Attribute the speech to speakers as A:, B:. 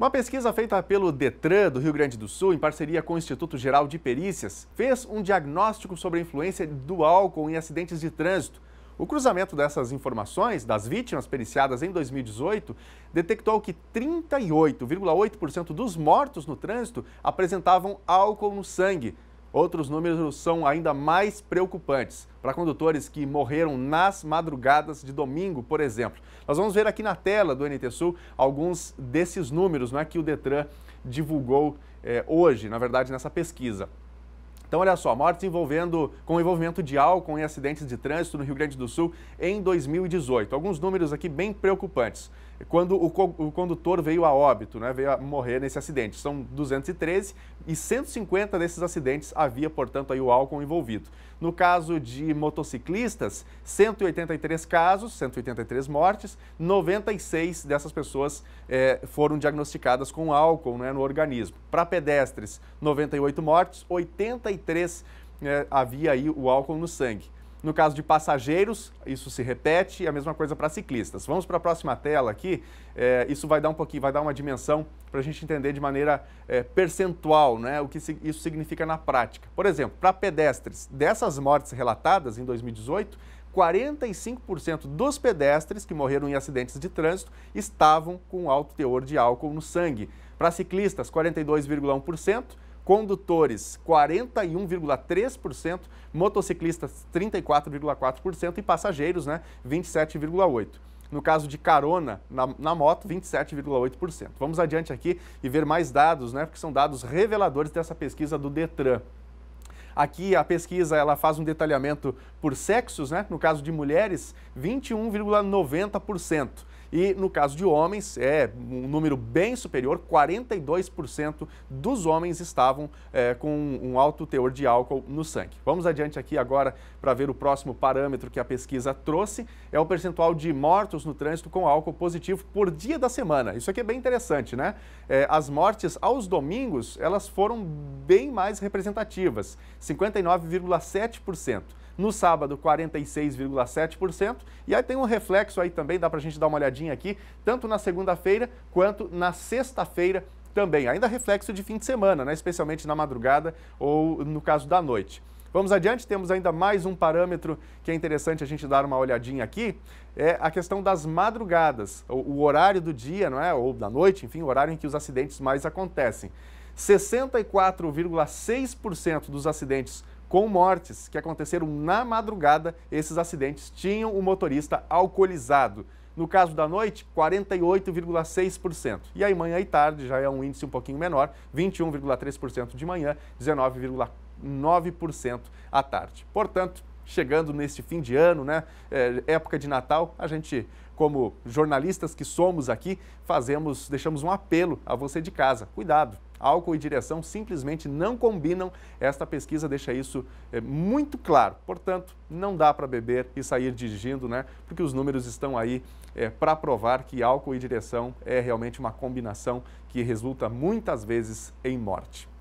A: Uma pesquisa feita pelo Detran do Rio Grande do Sul, em parceria com o Instituto Geral de Perícias, fez um diagnóstico sobre a influência do álcool em acidentes de trânsito. O cruzamento dessas informações das vítimas periciadas em 2018 detectou que 38,8% dos mortos no trânsito apresentavam álcool no sangue, Outros números são ainda mais preocupantes para condutores que morreram nas madrugadas de domingo, por exemplo. Nós vamos ver aqui na tela do NT Sul alguns desses números né, que o Detran divulgou eh, hoje, na verdade, nessa pesquisa. Então, olha só, mortes envolvendo, com envolvimento de álcool em acidentes de trânsito no Rio Grande do Sul em 2018. Alguns números aqui bem preocupantes. Quando o, co o condutor veio a óbito, né, veio a morrer nesse acidente. São 213 e 150 desses acidentes havia, portanto, aí o álcool envolvido. No caso de motociclistas, 183 casos, 183 mortes, 96 dessas pessoas eh, foram diagnosticadas com álcool né, no organismo. Para pedestres, 98 mortes, 83 43 né, havia aí o álcool no sangue. No caso de passageiros, isso se repete, a mesma coisa para ciclistas. Vamos para a próxima tela aqui. É, isso vai dar um pouquinho, vai dar uma dimensão para a gente entender de maneira é, percentual né, o que isso significa na prática. Por exemplo, para pedestres, dessas mortes relatadas em 2018, 45% dos pedestres que morreram em acidentes de trânsito estavam com alto teor de álcool no sangue. Para ciclistas, 42,1% condutores 41,3%, motociclistas 34,4% e passageiros, né, 27,8%. No caso de carona na, na moto, 27,8%. Vamos adiante aqui e ver mais dados, né, porque são dados reveladores dessa pesquisa do Detran. Aqui a pesquisa ela faz um detalhamento por sexos, né? No caso de mulheres, 21,90%. E no caso de homens, é um número bem superior, 42% dos homens estavam é, com um alto teor de álcool no sangue. Vamos adiante aqui agora para ver o próximo parâmetro que a pesquisa trouxe, é o percentual de mortos no trânsito com álcool positivo por dia da semana. Isso aqui é bem interessante, né? É, as mortes aos domingos, elas foram bem mais representativas, 59,7%. No sábado, 46,7%. E aí tem um reflexo aí também, dá para a gente dar uma olhadinha aqui, tanto na segunda-feira quanto na sexta-feira também. Ainda reflexo de fim de semana, né? especialmente na madrugada ou no caso da noite. Vamos adiante, temos ainda mais um parâmetro que é interessante a gente dar uma olhadinha aqui, é a questão das madrugadas, o, o horário do dia, não é? Ou da noite, enfim, o horário em que os acidentes mais acontecem. 64,6% dos acidentes com mortes que aconteceram na madrugada. Esses acidentes tinham o motorista alcoolizado. No caso da noite, 48,6%. E aí, manhã e tarde, já é um índice um pouquinho menor, 21,3% de manhã, 19,9% à tarde. Portanto, chegando neste fim de ano, né? É, época de Natal, a gente, como jornalistas que somos aqui, fazemos, deixamos um apelo a você de casa. Cuidado, álcool e direção simplesmente não combinam. Esta pesquisa deixa isso é, muito claro. Portanto, não dá para beber e sair dirigindo, né? Porque os números estão aí é, eh, para provar que álcool e direção é realmente uma combinação que resulta muitas vezes em morte.